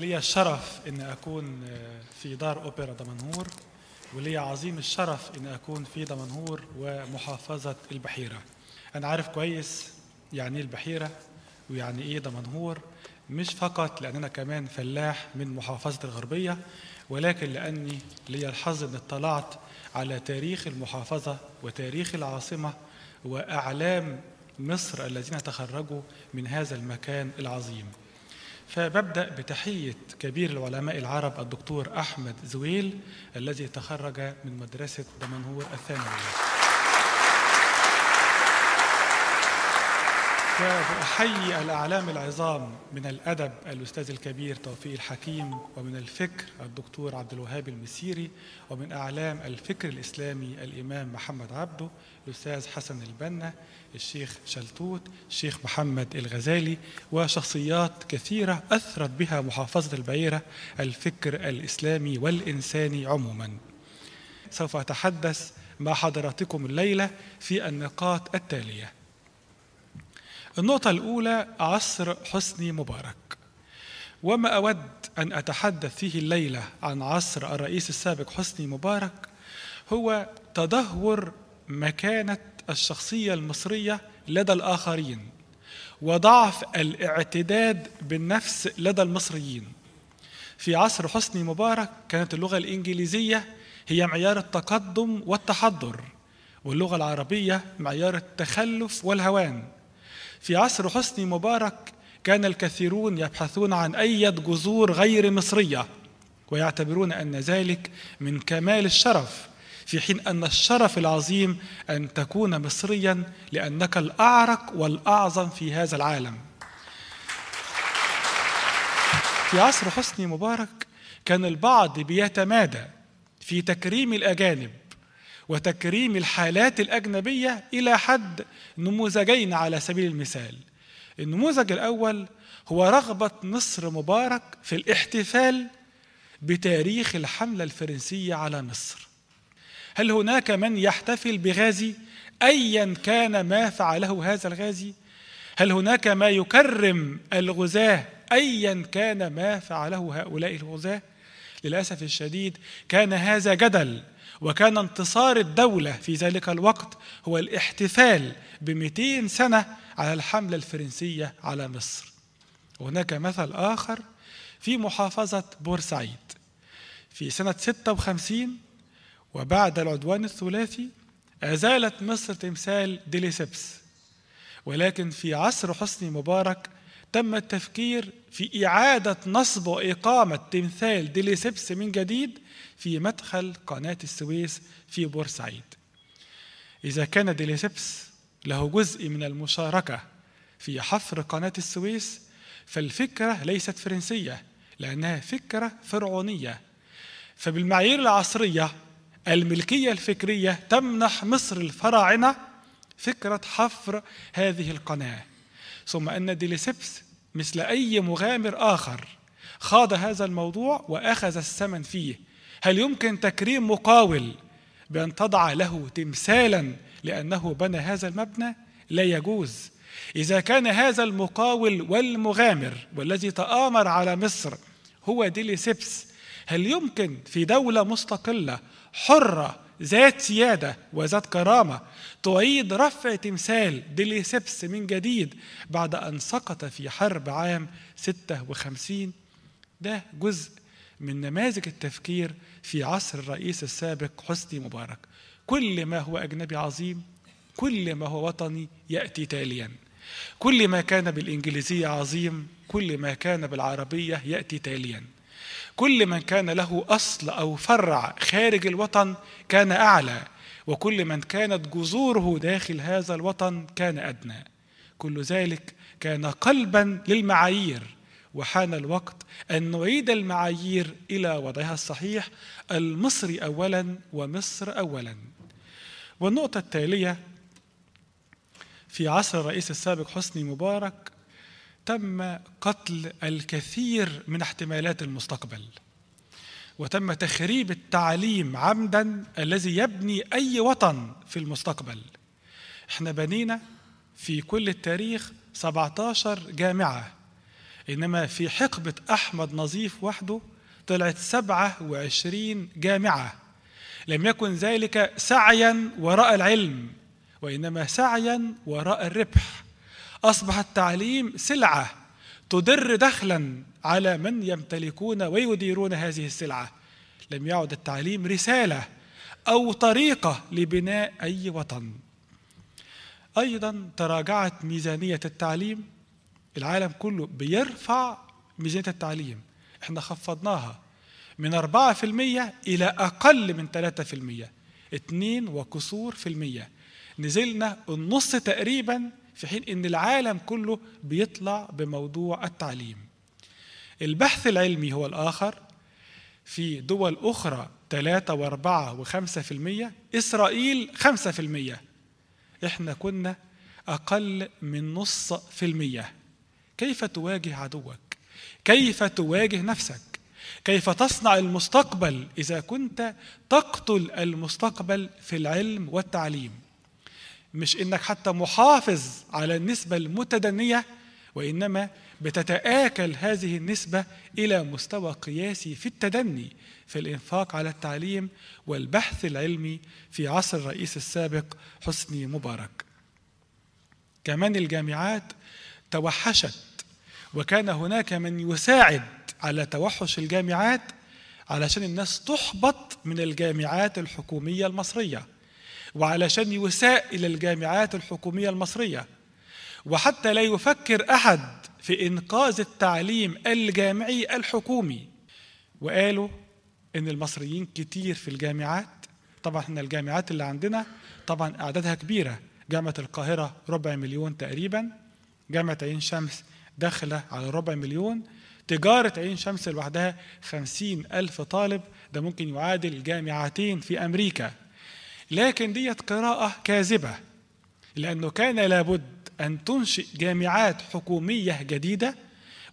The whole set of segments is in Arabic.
لي الشرف أن أكون آه، في دار أوبرا دمنهور ولي عظيم الشرف أن أكون في دمنهور ومحافظة البحيرة أنا عارف كويس يعني ايه البحيرة ويعني إيه دمنهور مش فقط لأن أنا كمان فلاح من محافظة الغربية ولكن لأني لي الحظ أن اطلعت على تاريخ المحافظة وتاريخ العاصمة وأعلام مصر الذين تخرجوا من هذا المكان العظيم فببدأ بتحية كبير العلماء العرب الدكتور أحمد زويل الذي تخرج من مدرسة دمنهور الثانوية وأحيي الأعلام العظام من الأدب الأستاذ الكبير توفيق الحكيم ومن الفكر الدكتور عبد الوهاب المسيري ومن أعلام الفكر الإسلامي الإمام محمد عبده الأستاذ حسن البنا الشيخ شلتوت الشيخ محمد الغزالي وشخصيات كثيرة أثرت بها محافظة البعيرة الفكر الإسلامي والإنساني عموما سوف أتحدث مع حضراتكم الليلة في النقاط التالية النقطة الأولى عصر حسني مبارك وما أود أن أتحدث فيه الليلة عن عصر الرئيس السابق حسني مبارك هو تدهور مكانة الشخصية المصرية لدى الآخرين وضعف الاعتداد بالنفس لدى المصريين في عصر حسني مبارك كانت اللغة الإنجليزية هي معيار التقدم والتحضر واللغة العربية معيار التخلف والهوان في عصر حسني مبارك كان الكثيرون يبحثون عن أي جذور غير مصرية ويعتبرون أن ذلك من كمال الشرف في حين أن الشرف العظيم أن تكون مصريا لأنك الأعرق والأعظم في هذا العالم في عصر حسني مبارك كان البعض بيتمادى في تكريم الأجانب وتكريم الحالات الأجنبية إلى حد نموذجين على سبيل المثال النموذج الأول هو رغبة مصر مبارك في الاحتفال بتاريخ الحملة الفرنسية على مصر هل هناك من يحتفل بغازي أيا كان ما فعله هذا الغازي هل هناك ما يكرم الغزاة أيا كان ما فعله هؤلاء الغزاة للأسف الشديد كان هذا جدل وكان انتصار الدولة في ذلك الوقت هو الاحتفال ب 200 سنة على الحملة الفرنسية على مصر هناك مثل آخر في محافظة بورسعيد في سنة 56 وبعد العدوان الثلاثي أزالت مصر تمثال ديليسبس ولكن في عصر حسني مبارك تم التفكير في إعادة نصب وإقامة تمثال ديليسبس من جديد في مدخل قناة السويس في بورسعيد إذا كان ديليسيبس له جزء من المشاركة في حفر قناة السويس فالفكرة ليست فرنسية لأنها فكرة فرعونية فبالمعايير العصرية الملكية الفكرية تمنح مصر الفراعنة فكرة حفر هذه القناة ثم أن ديليسيبس مثل أي مغامر آخر خاض هذا الموضوع وأخذ الثمن فيه هل يمكن تكريم مقاول بأن تضع له تمثالا لأنه بنى هذا المبنى؟ لا يجوز إذا كان هذا المقاول والمغامر والذي تآمر على مصر هو ديليسيبس هل يمكن في دولة مستقلة حرة ذات سيادة وذات كرامة تعيد رفع تمثال ديليسيبس من جديد بعد أن سقط في حرب عام 56 ده جزء من نماذج التفكير في عصر الرئيس السابق حسني مبارك كل ما هو أجنبي عظيم كل ما هو وطني يأتي تاليا كل ما كان بالإنجليزية عظيم كل ما كان بالعربية يأتي تاليا كل من كان له أصل أو فرع خارج الوطن كان أعلى وكل من كانت جذوره داخل هذا الوطن كان أدنى كل ذلك كان قلبا للمعايير وحان الوقت أن نعيد المعايير إلى وضعها الصحيح المصري أولا ومصر أولا والنقطة التالية في عصر الرئيس السابق حسني مبارك تم قتل الكثير من احتمالات المستقبل وتم تخريب التعليم عمدا الذي يبني أي وطن في المستقبل احنا بنينا في كل التاريخ 17 جامعة إنما في حقبة أحمد نظيف وحده طلعت سبعة وعشرين جامعة لم يكن ذلك سعيا وراء العلم وإنما سعيا وراء الربح أصبح التعليم سلعة تدر دخلا على من يمتلكون ويديرون هذه السلعة لم يعد التعليم رسالة أو طريقة لبناء أي وطن أيضا تراجعت ميزانية التعليم العالم كله بيرفع ميزانية التعليم احنا خفضناها من 4% إلى أقل من 3% 2 وكسور في المية نزلنا النص تقريبا في حين ان العالم كله بيطلع بموضوع التعليم البحث العلمي هو الآخر في دول أخرى 3 و4 و5% إسرائيل 5% احنا كنا أقل من نص في المية كيف تواجه عدوك كيف تواجه نفسك كيف تصنع المستقبل اذا كنت تقتل المستقبل في العلم والتعليم مش انك حتى محافظ على النسبه المتدنيه وانما بتتآكل هذه النسبة إلى مستوى قياسي في التدني في الإنفاق على التعليم والبحث العلمي في عصر الرئيس السابق حسني مبارك. كمان الجامعات توحشت وكان هناك من يساعد على توحش الجامعات علشان الناس تحبط من الجامعات الحكومية المصرية وعلشان يساء إلى الجامعات الحكومية المصرية وحتى لا يفكر أحد في إنقاذ التعليم الجامعي الحكومي وقالوا إن المصريين كتير في الجامعات طبعا احنا الجامعات اللي عندنا طبعا أعدادها كبيرة جامعة القاهرة ربع مليون تقريبا جامعة عين شمس داخلة على ربع مليون تجارة عين شمس لوحدها خمسين ألف طالب ده ممكن يعادل جامعتين في أمريكا لكن ديت قراءة كاذبة لأنه كان لابد أن تنشئ جامعات حكومية جديدة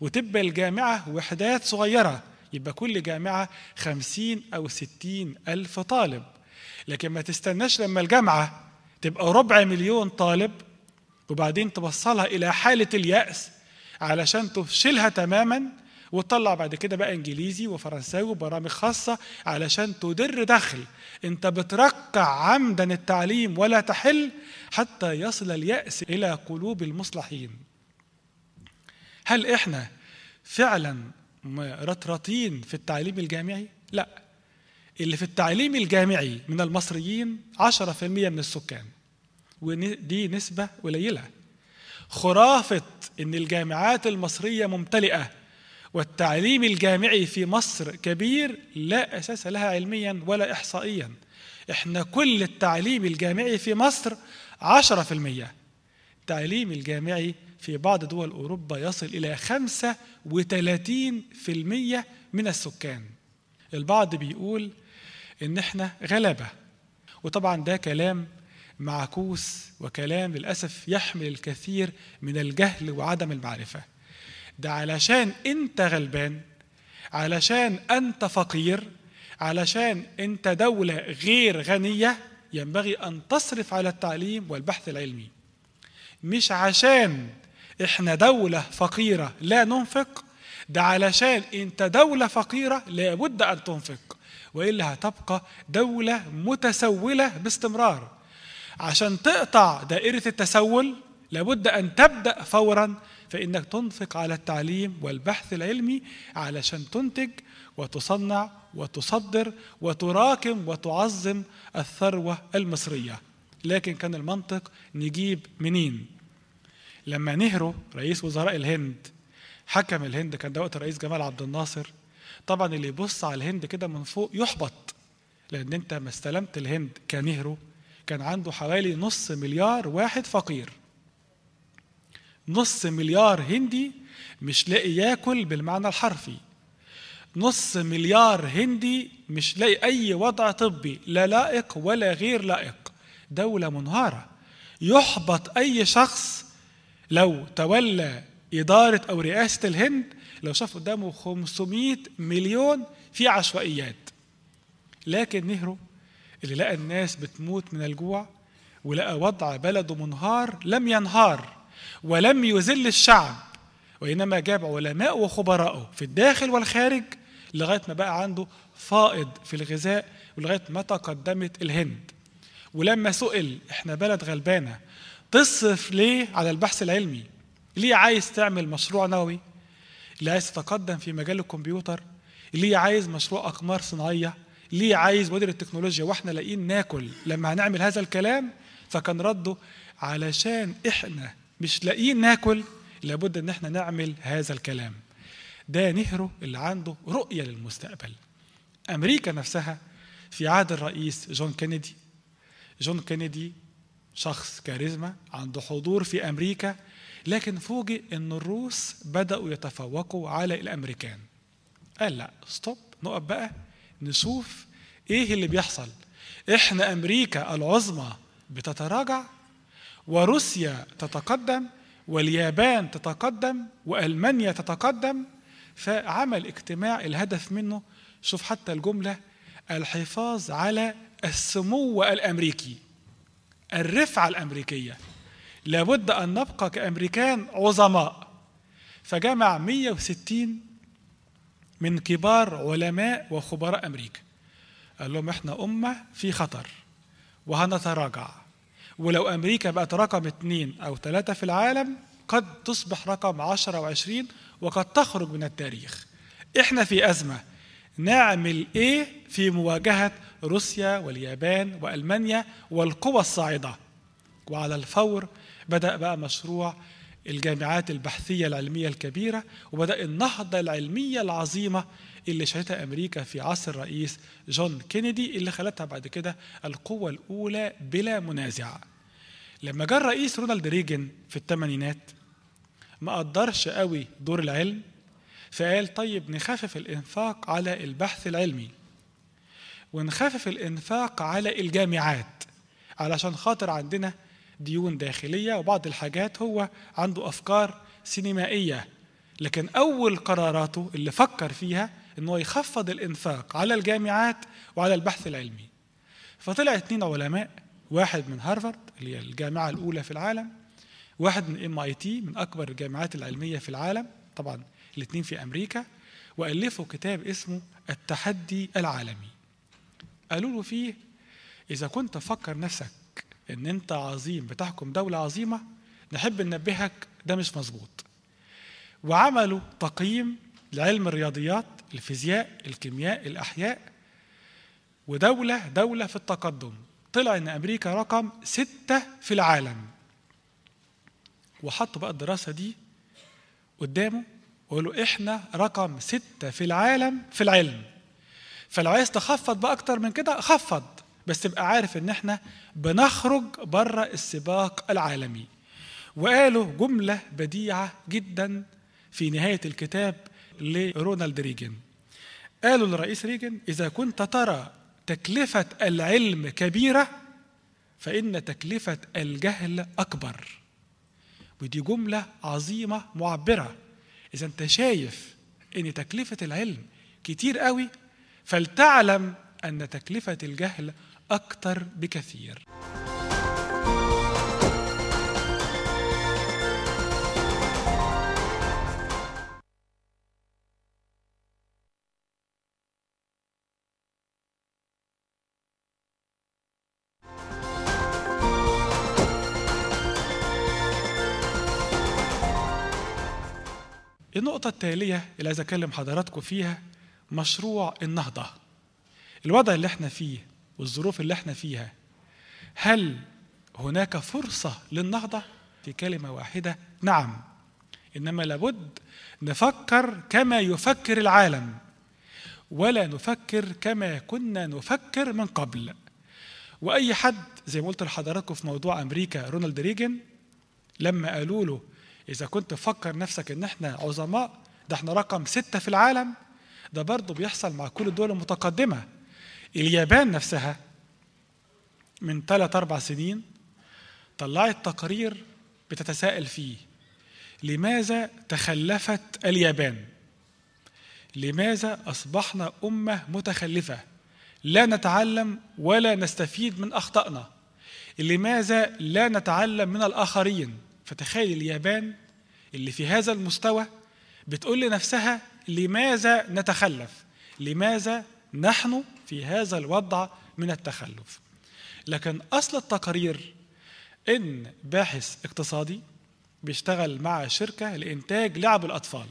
وتبقى الجامعة وحدات صغيرة يبقى كل جامعة خمسين أو ستين ألف طالب لكن ما تستناش لما الجامعة تبقى ربع مليون طالب وبعدين توصلها إلى حالة اليأس علشان تفشلها تماما وتطلع بعد كده بقى انجليزي وفرنساوي وبرامج خاصه علشان تدر دخل انت بترقع عمدا التعليم ولا تحل حتى يصل الياس الى قلوب المصلحين هل احنا فعلا رطرطين في التعليم الجامعي لا اللي في التعليم الجامعي من المصريين 10% من السكان ودي نسبة قليلة خرافة ان الجامعات المصريه ممتلئه والتعليم الجامعي في مصر كبير لا اساس لها علميا ولا احصائيا احنا كل التعليم الجامعي في مصر 10% التعليم الجامعي في بعض دول اوروبا يصل الى 35% من السكان البعض بيقول ان احنا غلبه وطبعا ده كلام معكوس وكلام للأسف يحمل الكثير من الجهل وعدم المعرفة ده علشان أنت غلبان علشان أنت فقير علشان أنت دولة غير غنية ينبغي أن تصرف على التعليم والبحث العلمي مش عشان إحنا دولة فقيرة لا ننفق ده علشان أنت دولة فقيرة لابد أن تنفق وإلا هتبقى دولة متسولة باستمرار عشان تقطع دائرة التسول لابد أن تبدأ فورا فإنك تنفق على التعليم والبحث العلمي علشان تنتج وتصنع وتصدر وتراكم وتعظم الثروة المصرية لكن كان المنطق نجيب منين لما نهرو رئيس وزراء الهند حكم الهند كان ده وقت الرئيس جمال عبد الناصر طبعا اللي يبص على الهند كده من فوق يحبط لان انت ما استلمت الهند كنهرو كان عنده حوالي نص مليار واحد فقير نص مليار هندي مش لاقي ياكل بالمعنى الحرفي نص مليار هندي مش لاقي أي وضع طبي لا لائق ولا غير لائق دولة منهارة يحبط أي شخص لو تولى إدارة أو رئاسة الهند لو شاف قدامه 500 مليون في عشوائيات لكن نهرو اللي لقى الناس بتموت من الجوع ولقى وضع بلده منهار لم ينهار ولم يذل الشعب وإنما جاب علماء وخبراءه في الداخل والخارج لغاية ما بقى عنده فائض في الغذاء ولغاية ما تقدمت الهند ولما سئل احنا بلد غلبانة تصرف ليه على البحث العلمي ليه عايز تعمل مشروع نووي اللي عايز تتقدم في مجال الكمبيوتر ليه عايز مشروع أقمار صناعية ليه عايز مدير التكنولوجيا واحنا لاقيين ناكل لما هنعمل هذا الكلام فكان رده علشان احنا مش لاقيين ناكل لابد ان احنا نعمل هذا الكلام ده نهرو اللي عنده رؤيه للمستقبل امريكا نفسها في عهد الرئيس جون كينيدي جون كينيدي شخص كاريزما عنده حضور في امريكا لكن فوجئ ان الروس بداوا يتفوقوا على الامريكان قال لا ستوب نقف بقى نشوف ايه اللي بيحصل احنا امريكا العظمى بتتراجع وروسيا تتقدم واليابان تتقدم والمانيا تتقدم فعمل اجتماع الهدف منه شوف حتى الجمله الحفاظ على السمو الامريكي الرفعه الامريكيه لابد ان نبقى كامريكان عظماء فجمع 160 من كبار علماء وخبراء أمريكا قال لهم إحنا أمة في خطر وهنتراجع ولو أمريكا بقت رقم اثنين أو ثلاثة في العالم قد تصبح رقم عشرة وعشرين وقد تخرج من التاريخ إحنا في أزمة نعمل إيه في مواجهة روسيا واليابان وألمانيا والقوى الصاعدة وعلى الفور بدأ بقى مشروع الجامعات البحثية العلمية الكبيرة وبدأ النهضة العلمية العظيمة اللي شهدتها أمريكا في عصر الرئيس جون كينيدي اللي خلتها بعد كده القوة الأولى بلا منازع لما جاء الرئيس رونالد ريجن في الثمانينات ما قدرش قوي دور العلم فقال طيب نخفف الإنفاق على البحث العلمي ونخفف الإنفاق على الجامعات علشان خاطر عندنا ديون داخلية وبعض الحاجات هو عنده أفكار سينمائية لكن أول قراراته اللي فكر فيها أنه يخفض الإنفاق على الجامعات وعلى البحث العلمي فطلع اتنين علماء واحد من هارفارد اللي هي الجامعة الأولى في العالم واحد من ام اي تي من أكبر الجامعات العلمية في العالم طبعا الاتنين في أمريكا وألفوا كتاب اسمه التحدي العالمي قالوا له فيه إذا كنت تفكر نفسك ان انت عظيم بتحكم دوله عظيمه نحب ننبهك ده مش مظبوط وعملوا تقييم لعلم الرياضيات الفيزياء الكيمياء الاحياء ودوله دوله في التقدم طلع ان امريكا رقم ستة في العالم وحطوا بقى الدراسه دي قدامه وقالوا احنا رقم ستة في العالم في العلم فلو عايز تخفض بقى اكتر من كده خفض بس تبقى عارف ان احنا بنخرج بره السباق العالمي وقالوا جمله بديعه جدا في نهايه الكتاب لرونالد ريجن قالوا للرئيس ريجن اذا كنت ترى تكلفه العلم كبيره فان تكلفه الجهل اكبر ودي جمله عظيمه معبره اذا انت شايف ان تكلفه العلم كتير قوي فلتعلم ان تكلفه الجهل أكثر بكثير النقطة التالية اللي عايز أكلم حضراتكم فيها مشروع النهضة الوضع اللي احنا فيه والظروف اللي احنا فيها هل هناك فرصة للنهضة؟ في كلمة واحدة نعم إنما لابد نفكر كما يفكر العالم ولا نفكر كما كنا نفكر من قبل وأي حد زي ما قلت لحضراتكم في موضوع أمريكا رونالد ريجن لما قالوا له إذا كنت تفكر نفسك إن إحنا عظماء ده إحنا رقم ستة في العالم ده برضه بيحصل مع كل الدول المتقدمة اليابان نفسها من ثلاث أربع سنين طلعت تقرير بتتساءل فيه لماذا تخلفت اليابان؟ لماذا أصبحنا أمة متخلفة؟ لا نتعلم ولا نستفيد من أخطائنا لماذا لا نتعلم من الآخرين؟ فتخيل اليابان اللي في هذا المستوى بتقول لنفسها لماذا نتخلف؟ لماذا نحن في هذا الوضع من التخلف لكن أصل التقرير إن باحث اقتصادي بيشتغل مع شركة لإنتاج لعب الأطفال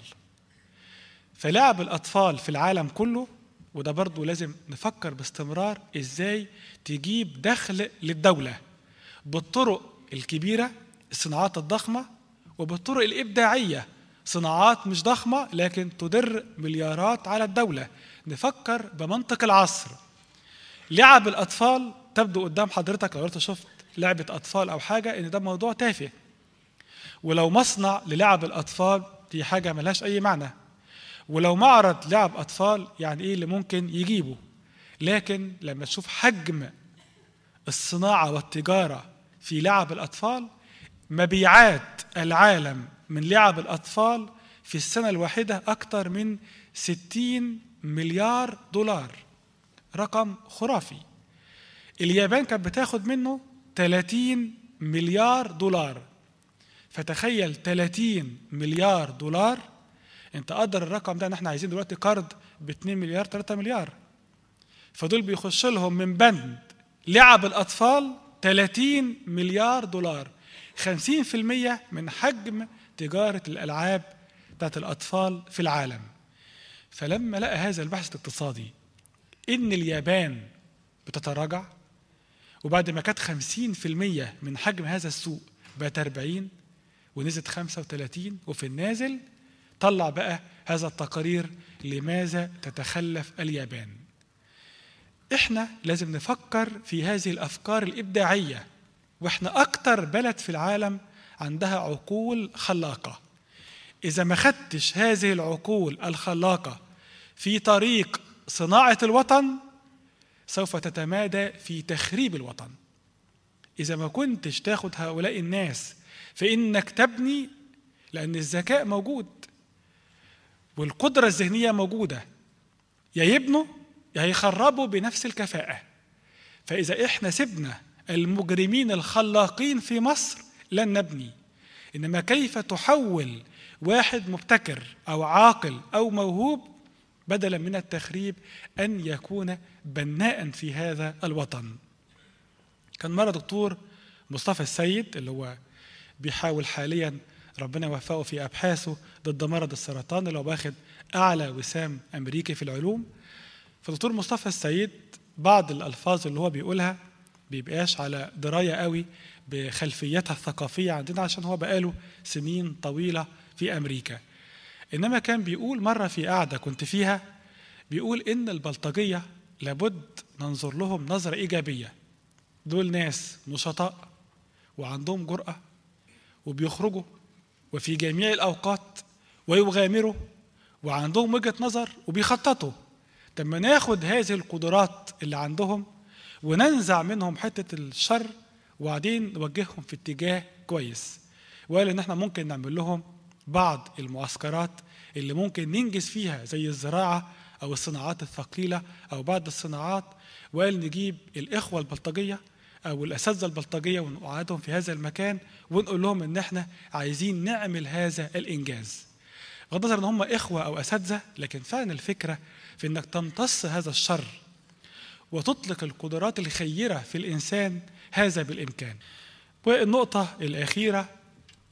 فلعب الأطفال في العالم كله وده برضو لازم نفكر باستمرار إزاي تجيب دخل للدولة بالطرق الكبيرة الصناعات الضخمة وبالطرق الإبداعية صناعات مش ضخمة لكن تدر مليارات على الدولة نفكر بمنطق العصر لعب الأطفال تبدو قدام حضرتك لو أنت شفت لعبة أطفال أو حاجة إن ده موضوع تافه ولو مصنع للعب الأطفال دي حاجة ملهاش أي معنى ولو معرض لعب أطفال يعني إيه اللي ممكن يجيبه لكن لما تشوف حجم الصناعة والتجارة في لعب الأطفال مبيعات العالم من لعب الأطفال في السنة الواحدة أكثر من 60 مليار دولار رقم خرافي اليابان كانت بتاخد منه 30 مليار دولار فتخيل 30 مليار دولار انت قدر الرقم ده ان احنا عايزين دلوقتي قرض ب 2 مليار 3 مليار فدول بيخش لهم من بند لعب الاطفال 30 مليار دولار 50% من حجم تجاره الالعاب بتاعت الاطفال في العالم فلما لقى هذا البحث الاقتصادي إن اليابان بتتراجع وبعد ما كانت 50% من حجم هذا السوق بقت 40 ونزلت 35 وفي النازل طلع بقى هذا التقرير لماذا تتخلف اليابان احنا لازم نفكر في هذه الافكار الابداعيه واحنا اكتر بلد في العالم عندها عقول خلاقه اذا ما خدتش هذه العقول الخلاقه في طريق صناعة الوطن سوف تتمادى في تخريب الوطن إذا ما كنتش تاخد هؤلاء الناس في إنك تبني لأن الذكاء موجود والقدرة الذهنية موجودة يا يبنوا يا يخربوا بنفس الكفاءة فإذا إحنا سبنا المجرمين الخلاقين في مصر لن نبني إنما كيف تحول واحد مبتكر أو عاقل أو موهوب بدلا من التخريب أن يكون بناء في هذا الوطن كان مرة دكتور مصطفى السيد اللي هو بيحاول حاليا ربنا يوفقه في أبحاثه ضد مرض السرطان اللي هو واخد أعلى وسام أمريكي في العلوم فدكتور مصطفى السيد بعض الألفاظ اللي هو بيقولها بيبقاش على دراية قوي بخلفيتها الثقافية عندنا عشان هو بقاله سنين طويلة في أمريكا إنما كان بيقول مرة في قعدة كنت فيها بيقول إن البلطجية لابد ننظر لهم نظرة إيجابية دول ناس نشطاء وعندهم جرأة وبيخرجوا وفي جميع الأوقات ويغامروا وعندهم وجهة نظر وبيخططوا طب ما ناخد هذه القدرات اللي عندهم وننزع منهم حتة الشر وبعدين نوجههم في اتجاه كويس وقال إن احنا ممكن نعمل لهم بعض المعسكرات اللي ممكن ننجز فيها زي الزراعة أو الصناعات الثقيلة أو بعض الصناعات وقال نجيب الإخوة البلطجية أو الأساتذة البلطجية ونقعدهم في هذا المكان ونقول لهم إن إحنا عايزين نعمل هذا الإنجاز. بغض النظر إن هم إخوة أو أساتذة لكن فعلا الفكرة في إنك تمتص هذا الشر وتطلق القدرات الخيرة في الإنسان هذا بالإمكان. والنقطة الأخيرة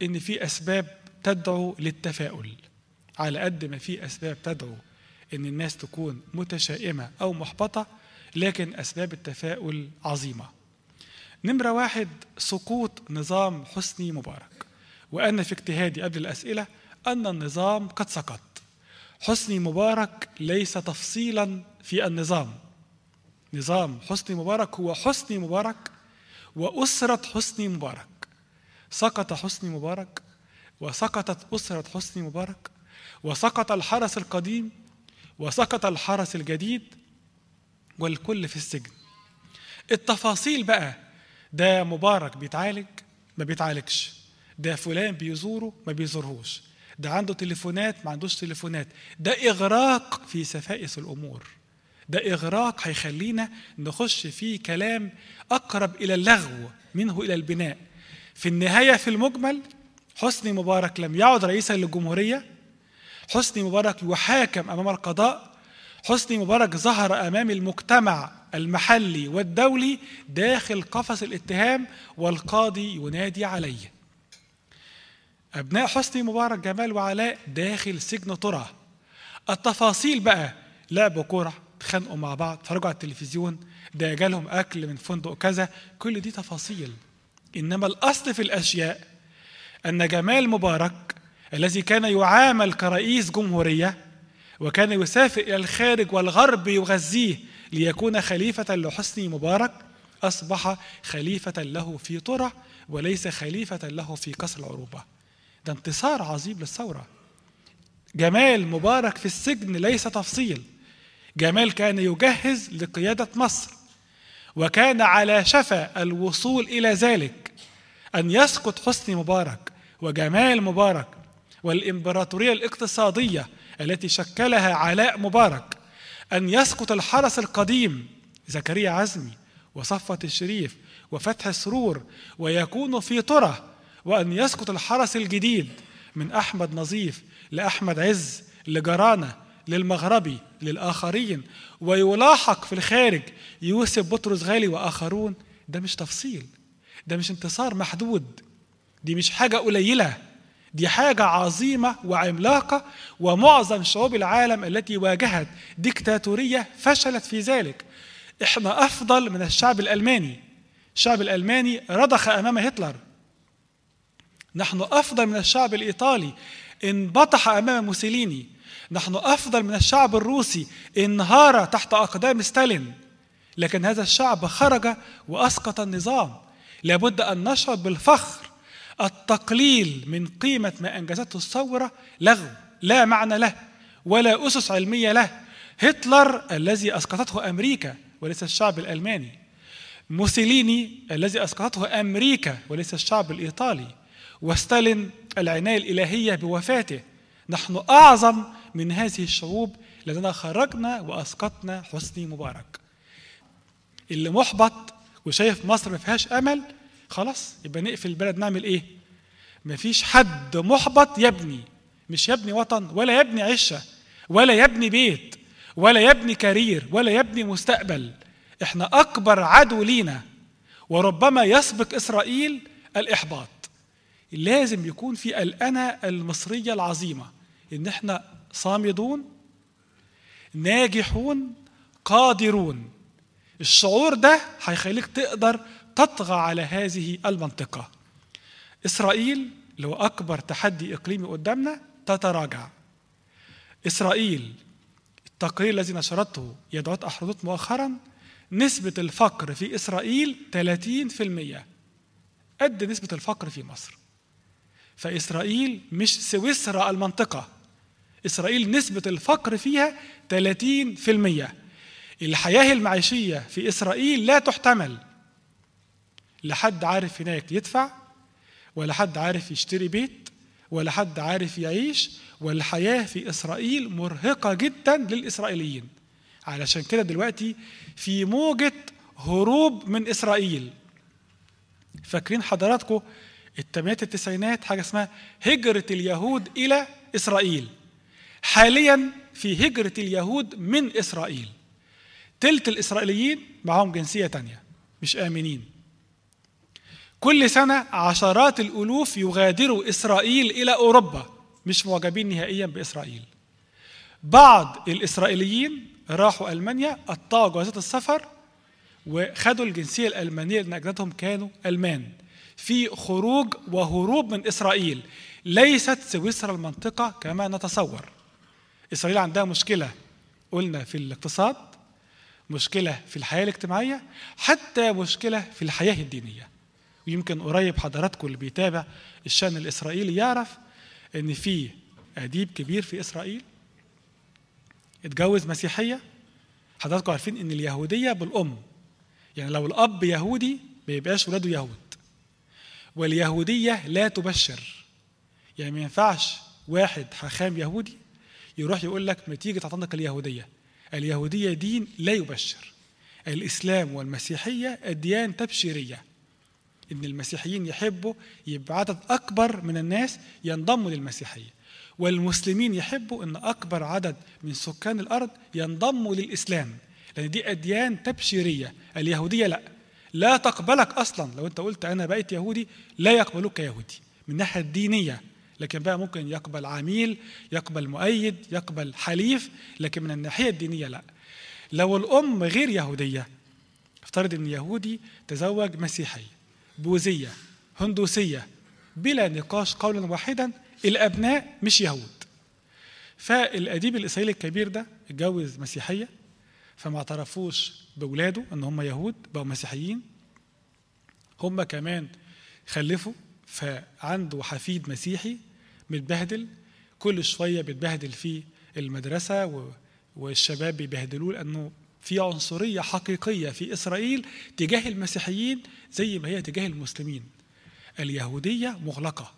إن في أسباب تدعو للتفاؤل على قد ما في أسباب تدعو إن الناس تكون متشائمة أو محبطة لكن أسباب التفاؤل عظيمة نمرة واحد سقوط نظام حسني مبارك وأنا في اجتهادي قبل الأسئلة أن النظام قد سقط حسني مبارك ليس تفصيلا في النظام نظام حسني مبارك هو حسني مبارك وأسرة حسني مبارك سقط حسني مبارك وسقطت أسرة حسني مبارك وسقط الحرس القديم وسقط الحرس الجديد والكل في السجن التفاصيل بقى ده مبارك بيتعالج ما بيتعالجش ده فلان بيزوره ما بيزورهوش ده عنده تليفونات ما عندوش تليفونات ده إغراق في سفائس الأمور ده إغراق هيخلينا نخش في كلام أقرب إلى اللغو منه إلى البناء في النهاية في المجمل حسني مبارك لم يعد رئيسا للجمهورية حسني مبارك يحاكم أمام القضاء حسني مبارك ظهر أمام المجتمع المحلي والدولي داخل قفص الاتهام والقاضي ينادي عليه أبناء حسني مبارك جمال وعلاء داخل سجن طرة التفاصيل بقى لعبوا كورة اتخانقوا مع بعض اتفرجوا على التلفزيون ده جالهم أكل من فندق كذا كل دي تفاصيل إنما الأصل في الأشياء أن جمال مبارك الذي كان يعامل كرئيس جمهورية وكان يسافر إلى الخارج والغرب يغذيه ليكون خليفة لحسني مبارك أصبح خليفة له في طرة وليس خليفة له في قصر العروبه ده انتصار عظيم للثورة جمال مبارك في السجن ليس تفصيل جمال كان يجهز لقيادة مصر وكان على شفا الوصول إلى ذلك أن يسقط حسني مبارك وجمال مبارك والإمبراطورية الاقتصادية التي شكلها علاء مبارك أن يسقط الحرس القديم زكريا عزمي وصفة الشريف وفتح سرور ويكون في طرة وأن يسقط الحرس الجديد من أحمد نظيف لأحمد عز لجرانة للمغربي للآخرين ويلاحق في الخارج يوسف بطرس غالي وآخرون ده مش تفصيل ده مش انتصار محدود دي مش حاجة قليلة دي حاجة عظيمة وعملاقة ومعظم شعوب العالم التي واجهت ديكتاتورية فشلت في ذلك احنا أفضل من الشعب الألماني الشعب الألماني رضخ أمام هتلر نحن أفضل من الشعب الإيطالي انبطح أمام موسوليني نحن أفضل من الشعب الروسي انهار تحت أقدام ستالين لكن هذا الشعب خرج وأسقط النظام لابد أن نشعر بالفخر التقليل من قيمة ما أنجزته الثورة لغو لا معنى له ولا أسس علمية له هتلر الذي أسقطته أمريكا وليس الشعب الألماني موسوليني الذي أسقطته أمريكا وليس الشعب الإيطالي وستالين العناية الإلهية بوفاته نحن أعظم من هذه الشعوب لأننا خرجنا وأسقطنا حسني مبارك اللي محبط وشايف مصر ما فيهاش أمل خلاص يبقى نقفل البلد نعمل ايه مفيش حد محبط يبني مش يبني وطن ولا يبني عشه ولا يبني بيت ولا يبني كارير ولا يبني مستقبل احنا اكبر عدو لينا وربما يسبق اسرائيل الاحباط لازم يكون في الأنا المصرية العظيمة إن إحنا صامدون ناجحون قادرون الشعور ده هيخليك تقدر تطغى على هذه المنطقة إسرائيل اللي هو أكبر تحدي إقليمي قدامنا تتراجع إسرائيل التقرير الذي نشرته يدعوت أحرزوت مؤخرا نسبة الفقر في إسرائيل 30% قد نسبة الفقر في مصر فإسرائيل مش سويسرا المنطقة إسرائيل نسبة الفقر فيها 30% الحياة المعيشية في إسرائيل لا تحتمل لحد عارف هناك يدفع ولا حد عارف يشتري بيت ولا حد عارف يعيش والحياة في إسرائيل مرهقة جدا للإسرائيليين علشان كده دلوقتي في موجة هروب من إسرائيل فاكرين حضراتكم التمانينات التسعينات حاجة اسمها هجرة اليهود إلى إسرائيل حاليا في هجرة اليهود من إسرائيل تلت الإسرائيليين معاهم جنسية تانية مش آمنين كل سنة عشرات الألوف يغادروا إسرائيل إلى أوروبا مش معجبين نهائيا بإسرائيل بعض الإسرائيليين راحوا ألمانيا قطعوا جوازات السفر وخدوا الجنسية الألمانية لأن أجدادهم كانوا ألمان في خروج وهروب من إسرائيل ليست سويسرا المنطقة كما نتصور إسرائيل عندها مشكلة قلنا في الاقتصاد مشكلة في الحياة الاجتماعية حتى مشكلة في الحياة الدينية ويمكن قريب حضراتكم اللي بيتابع الشان الاسرائيلي يعرف ان في اديب كبير في اسرائيل اتجوز مسيحيه حضراتكم عارفين ان اليهوديه بالام يعني لو الاب يهودي ما يبقاش ولاده يهود واليهوديه لا تبشر يعني ما ينفعش واحد حاخام يهودي يروح يقول لك ما تيجي تعتنق اليهوديه اليهوديه دين لا يبشر الاسلام والمسيحيه اديان تبشيريه ان المسيحيين يحبوا يبقى عدد اكبر من الناس ينضموا للمسيحيه والمسلمين يحبوا ان اكبر عدد من سكان الارض ينضموا للاسلام لان دي اديان تبشيريه اليهوديه لا لا تقبلك اصلا لو انت قلت انا بقيت يهودي لا يقبلوك يهودي من الناحيه الدينيه لكن بقى ممكن يقبل عميل يقبل مؤيد يقبل حليف لكن من الناحيه الدينيه لا لو الام غير يهوديه افترض ان يهودي تزوج مسيحيه بوذية هندوسية بلا نقاش قولا واحدا الأبناء مش يهود فالأديب الإسرائيلي الكبير ده اتجوز مسيحية فما اعترفوش بولاده ان هم يهود بقوا مسيحيين هم كمان خلفوا فعنده حفيد مسيحي متبهدل كل شويه بيتبهدل في المدرسه والشباب بيبهدلوه لانه في عنصريه حقيقيه في اسرائيل تجاه المسيحيين زي ما هي تجاه المسلمين اليهودية مغلقة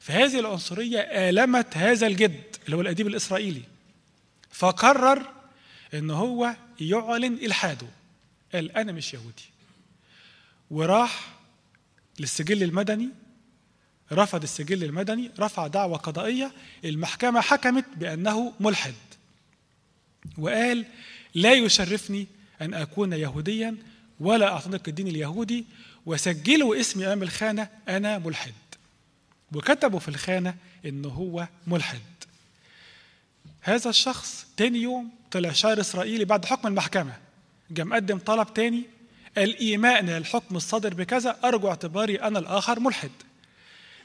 فهذه العنصرية آلمت هذا الجد اللي هو الأديب الإسرائيلي فقرر إن هو يعلن إلحاده قال أنا مش يهودي وراح للسجل المدني رفض السجل المدني رفع دعوة قضائية المحكمة حكمت بأنه ملحد وقال لا يشرفني أن أكون يهوديا ولا أعتنق الدين اليهودي وسجلوا اسمي أمام الخانة أنا ملحد وكتبوا في الخانة إن هو ملحد هذا الشخص تاني يوم طلع شاعر إسرائيلي بعد حكم المحكمة جم مقدم طلب تاني قال إيه الحكم الصادر بكذا أرجو اعتباري أنا الآخر ملحد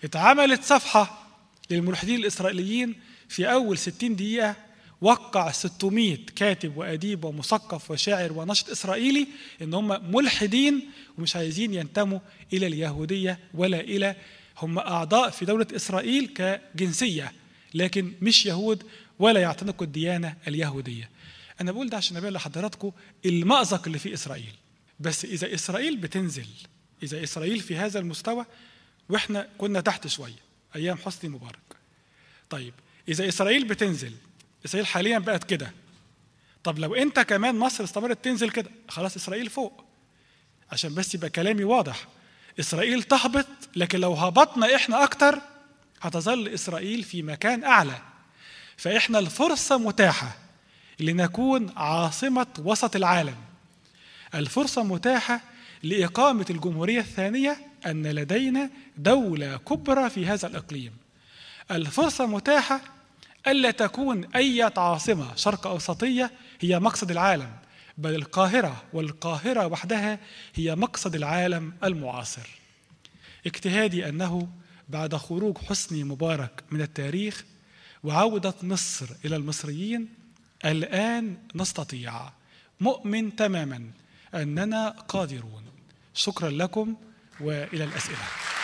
اتعملت صفحة للملحدين الإسرائيليين في أول ستين دقيقة وقع 600 كاتب وأديب ومثقف وشاعر ونشط إسرائيلي إن هم ملحدين ومش عايزين ينتموا إلى اليهودية ولا إلى هم أعضاء في دولة إسرائيل كجنسية لكن مش يهود ولا يعتنقوا الديانة اليهودية أنا بقول ده عشان أبين لحضراتكم المأزق اللي في إسرائيل بس إذا إسرائيل بتنزل إذا إسرائيل في هذا المستوى وإحنا كنا تحت شوية أيام حسني مبارك طيب إذا إسرائيل بتنزل اسرائيل حاليا بقت كده طب لو انت كمان مصر استمرت تنزل كده خلاص اسرائيل فوق عشان بس يبقى كلامي واضح اسرائيل تهبط لكن لو هبطنا احنا اكتر هتظل اسرائيل في مكان اعلى فاحنا الفرصه متاحه لنكون عاصمه وسط العالم الفرصه متاحه لاقامه الجمهوريه الثانيه ان لدينا دوله كبرى في هذا الاقليم الفرصه متاحه ألا تكون أي عاصمة شرق أوسطية هي مقصد العالم بل القاهرة والقاهرة وحدها هي مقصد العالم المعاصر اجتهادي أنه بعد خروج حسني مبارك من التاريخ وعودة مصر إلى المصريين الآن نستطيع مؤمن تماما أننا قادرون شكرا لكم وإلى الأسئلة